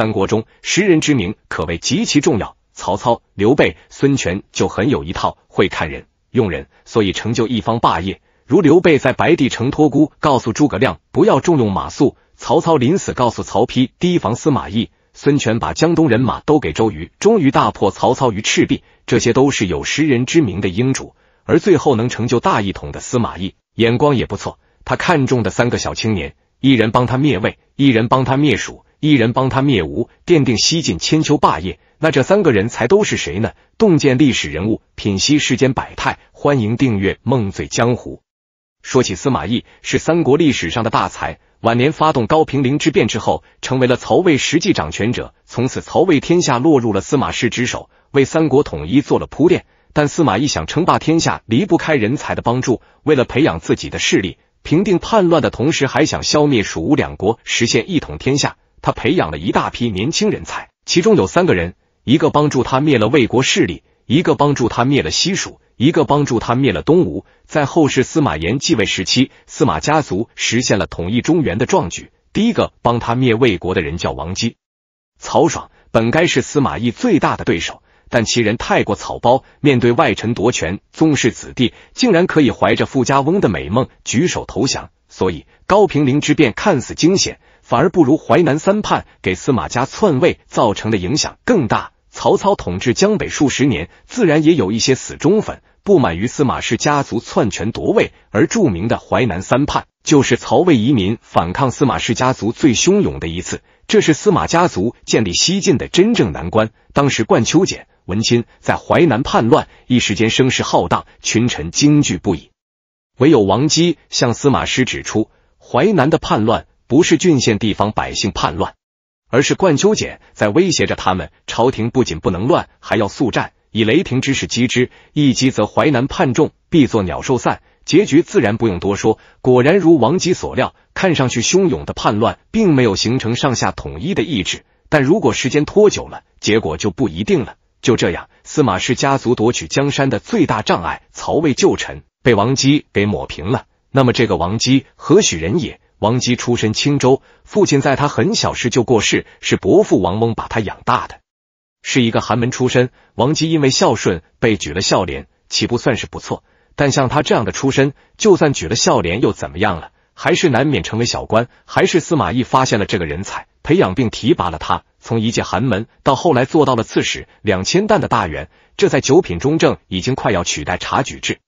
三国中识人之名可谓极其重要，曹操、刘备、孙权就很有一套，会看人、用人，所以成就一方霸业。如刘备在白帝城托孤，告诉诸葛亮不要重用马谡；曹操临死告诉曹丕提防司马懿；孙权把江东人马都给周瑜，终于大破曹操于赤壁。这些都是有识人之名的英主，而最后能成就大一统的司马懿，眼光也不错。他看中的三个小青年，一人帮他灭魏，一人帮他灭蜀。一人帮他灭吴，奠定西晋千秋霸业。那这三个人才都是谁呢？洞见历史人物，品析世间百态。欢迎订阅《梦醉江湖》。说起司马懿，是三国历史上的大才。晚年发动高平陵之变之后，成为了曹魏实际掌权者。从此，曹魏天下落入了司马氏之手，为三国统一做了铺垫。但司马懿想称霸天下，离不开人才的帮助。为了培养自己的势力，平定叛乱的同时，还想消灭蜀吴两国，实现一统天下。他培养了一大批年轻人才，其中有三个人，一个帮助他灭了魏国势力，一个帮助他灭了西蜀，一个帮助他灭了东吴。在后世司马炎继位时期，司马家族实现了统一中原的壮举。第一个帮他灭魏国的人叫王姬，曹爽本该是司马懿最大的对手，但其人太过草包，面对外臣夺权，宗室子弟竟然可以怀着富家翁的美梦举手投降，所以高平陵之变看似惊险。反而不如淮南三叛给司马家篡位造成的影响更大。曹操统治江北数十年，自然也有一些死忠粉不满于司马氏家族篡权夺位，而著名的淮南三叛就是曹魏移民反抗司马氏家族最汹涌的一次。这是司马家族建立西晋的真正难关。当时，冠秋简、文钦在淮南叛乱，一时间声势浩荡，群臣惊惧不已。唯有王基向司马师指出，淮南的叛乱。不是郡县地方百姓叛乱，而是冠秋俭在威胁着他们。朝廷不仅不能乱，还要速战，以雷霆之势击之。一击则淮南叛众必作鸟兽散，结局自然不用多说。果然如王姬所料，看上去汹涌的叛乱并没有形成上下统一的意志。但如果时间拖久了，结果就不一定了。就这样，司马氏家族夺取江山的最大障碍——曹魏旧臣被王姬给抹平了。那么，这个王姬何许人也？王姬出身青州，父亲在他很小时就过世，是伯父王翁把他养大的，是一个寒门出身。王姬因为孝顺被举了孝廉，岂不算是不错。但像他这样的出身，就算举了孝廉又怎么样了？还是难免成为小官。还是司马懿发现了这个人才，培养并提拔了他，从一介寒门到后来做到了刺史，两千担的大员。这在九品中正已经快要取代察举制，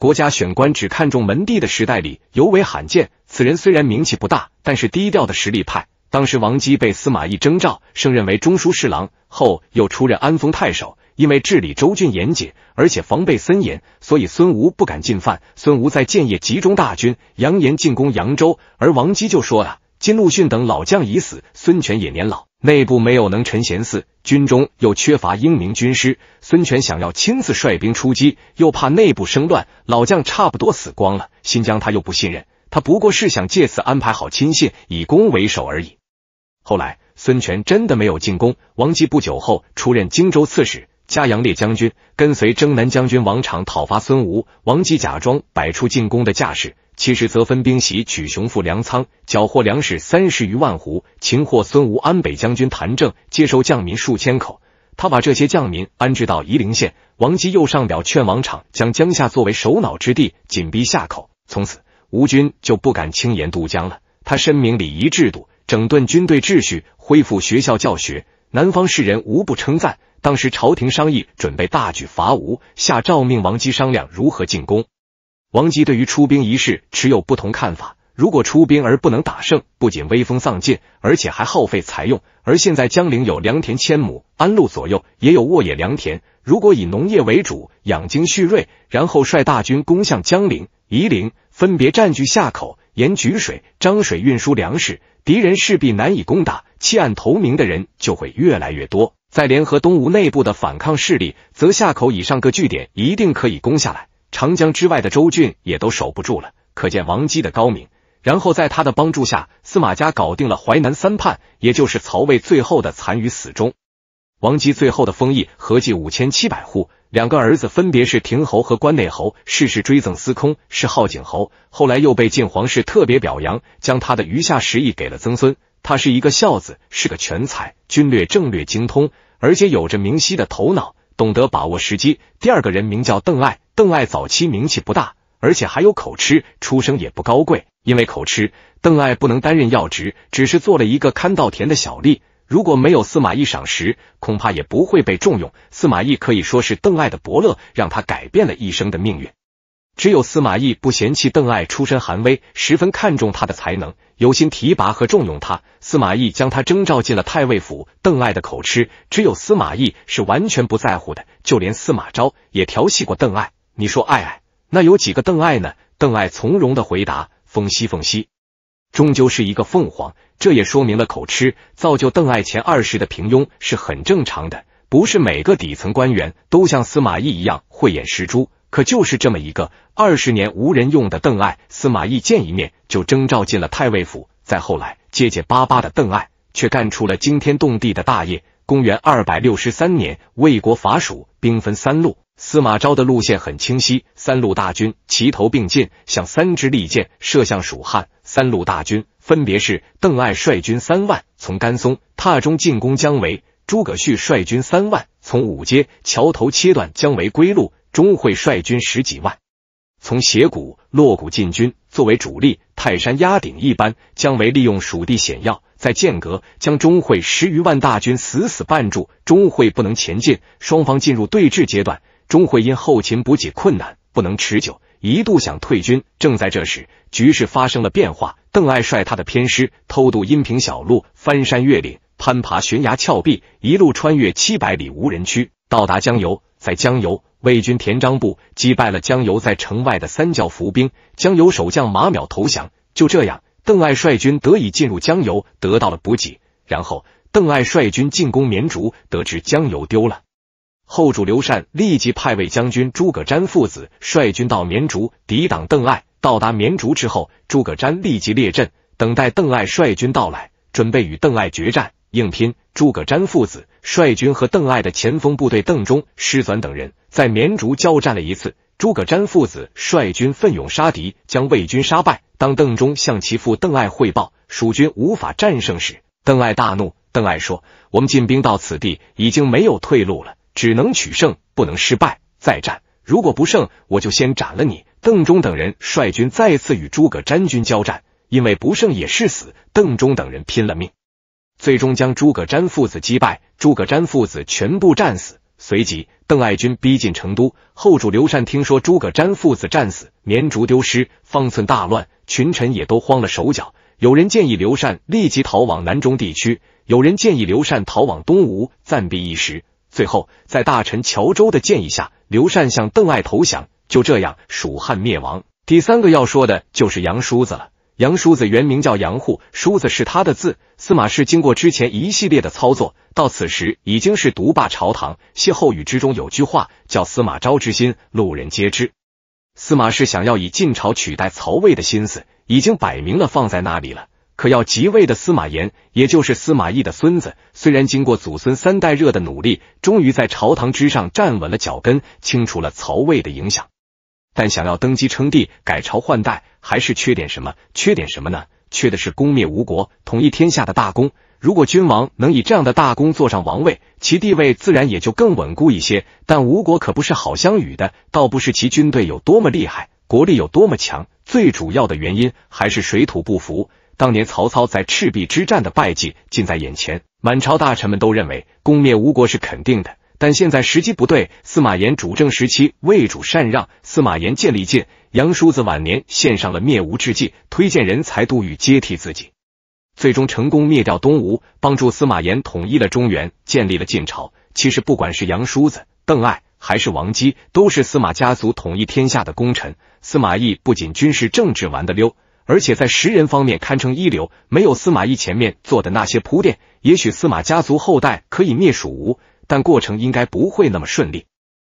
国家选官只看重门第的时代里，尤为罕见。此人虽然名气不大，但是低调的实力派。当时王基被司马懿征召，升任为中书侍郎，后又出任安丰太守。因为治理州郡严谨，而且防备森严，所以孙吴不敢进犯。孙吴在建业集中大军，扬言进攻扬州，而王基就说啊，金陆逊等老将已死，孙权也年老，内部没有能臣贤嗣，军中又缺乏英明军师。孙权想要亲自率兵出击，又怕内部生乱，老将差不多死光了，新疆他又不信任。”他不过是想借此安排好亲信，以攻为守而已。后来，孙权真的没有进攻。王吉不久后出任荆州刺史、嘉阳列将军，跟随征南将军王昶讨伐孙吴。王吉假装摆出进攻的架势，其实则分兵袭取雄父粮仓，缴获粮食三十余万斛，擒获孙吴安北将军谭正，接收将民数千口。他把这些将民安置到夷陵县。王吉又上表劝王昶将江夏作为首脑之地，紧逼夏口。从此。吴军就不敢轻言渡江了。他申明礼仪制度，整顿军队秩序，恢复学校教学，南方士人无不称赞。当时朝廷商议准备大举伐吴，下诏命王基商量如何进攻。王基对于出兵一事持有不同看法。如果出兵而不能打胜，不仅威风丧尽，而且还耗费财用。而现在江陵有良田千亩，安陆左右也有沃野良田。如果以农业为主，养精蓄锐，然后率大军攻向江陵、夷陵，分别占据下口、沿沮水、漳水运输粮食，敌人势必难以攻打，弃暗投明的人就会越来越多。再联合东吴内部的反抗势力，则下口以上各据点一定可以攻下来。长江之外的州郡也都守不住了。可见王姬的高明。然后在他的帮助下，司马家搞定了淮南三叛，也就是曹魏最后的残余死忠。王吉最后的封邑合计五千七百户，两个儿子分别是亭侯和关内侯，世世追赠司空，是号景侯。后来又被晋皇室特别表扬，将他的余下十亿给了曾孙。他是一个孝子，是个全才，军略、政略精通，而且有着明晰的头脑，懂得把握时机。第二个人名叫邓艾，邓艾早期名气不大。而且还有口吃，出生也不高贵。因为口吃，邓艾不能担任要职，只是做了一个看稻田的小吏。如果没有司马懿赏识，恐怕也不会被重用。司马懿可以说是邓艾的伯乐，让他改变了一生的命运。只有司马懿不嫌弃邓艾出身寒微，十分看重他的才能，有心提拔和重用他。司马懿将他征召进了太尉府。邓艾的口吃，只有司马懿是完全不在乎的，就连司马昭也调戏过邓艾。你说，爱爱？那有几个邓艾呢？邓艾从容的回答：“封西，凤西，终究是一个凤凰。”这也说明了口吃造就邓艾前二世的平庸是很正常的。不是每个底层官员都像司马懿一样慧眼识珠，可就是这么一个二十年无人用的邓艾，司马懿见一面就征召进了太尉府。再后来，结结巴巴的邓艾却干出了惊天动地的大业。公元二百六十三年，魏国伐蜀，兵分三路。司马昭的路线很清晰，三路大军齐头并进，像三支利箭射向蜀汉。三路大军分别是：邓艾率军三万从甘松、踏中进攻姜维；诸葛绪率军三万从五街、桥头切断姜维归路；钟会率军十几万从斜谷、洛谷进军，作为主力，泰山压顶一般。姜维利用蜀地险要，在剑阁将钟会十余万大军死死绊住，钟会不能前进，双方进入对峙阶段。钟会因后勤补给困难不能持久，一度想退军。正在这时，局势发生了变化。邓艾率他的偏师偷渡阴平小路，翻山越岭，攀爬悬崖峭壁，一路穿越七百里无人区，到达江油。在江油，魏军田章部击败了江油在城外的三教伏兵，江油守将马淼投降。就这样，邓艾率军得以进入江油，得到了补给。然后，邓艾率军进攻绵竹，得知江油丢了。后主刘禅立即派魏将军诸葛瞻父子率军到绵竹抵挡邓艾。到达绵竹之后，诸葛瞻立即列阵，等待邓艾率军到来，准备与邓艾决战硬拼。诸葛瞻父子率军和邓艾的前锋部队邓忠、施纂等人在绵竹交战了一次。诸葛瞻父子率军奋勇杀敌，将魏军杀败。当邓忠向其父邓艾汇报蜀军无法战胜时，邓艾大怒。邓艾说：“我们进兵到此地，已经没有退路了。”只能取胜，不能失败。再战，如果不胜，我就先斩了你。邓忠等人率军再次与诸葛瞻军交战，因为不胜也是死，邓忠等人拼了命，最终将诸葛瞻父子击败。诸葛瞻父子全部战死。随即，邓艾军逼近成都，后主刘禅听说诸葛瞻父子战死，绵竹丢失，方寸大乱，群臣也都慌了手脚。有人建议刘禅立即逃往南中地区，有人建议刘禅逃往东吴暂避一时。最后，在大臣乔州的建议下，刘禅向邓艾投降。就这样，蜀汉灭亡。第三个要说的就是杨叔子了。杨叔子原名叫杨户，叔子是他的字。司马氏经过之前一系列的操作，到此时已经是独霸朝堂。歇后语之中有句话叫“司马昭之心，路人皆知”。司马氏想要以晋朝取代曹魏的心思，已经摆明了放在那里了。可要即位的司马炎，也就是司马懿的孙子，虽然经过祖孙三代热的努力，终于在朝堂之上站稳了脚跟，清除了曹魏的影响，但想要登基称帝、改朝换代，还是缺点什么？缺点什么呢？缺的是攻灭吴国、统一天下的大功。如果君王能以这样的大功坐上王位，其地位自然也就更稳固一些。但吴国可不是好相与的，倒不是其军队有多么厉害，国力有多么强，最主要的原因还是水土不服。当年曹操在赤壁之战的败绩近在眼前，满朝大臣们都认为攻灭吴国是肯定的，但现在时机不对。司马炎主政时期，魏主禅让，司马炎建立晋。杨叔子晚年献上了灭吴之计，推荐人才杜宇接替自己，最终成功灭掉东吴，帮助司马炎统一了中原，建立了晋朝。其实不管是杨叔子、邓艾还是王基，都是司马家族统一天下的功臣。司马懿不仅军事、政治玩得溜。而且在识人方面堪称一流，没有司马懿前面做的那些铺垫，也许司马家族后代可以灭蜀吴，但过程应该不会那么顺利。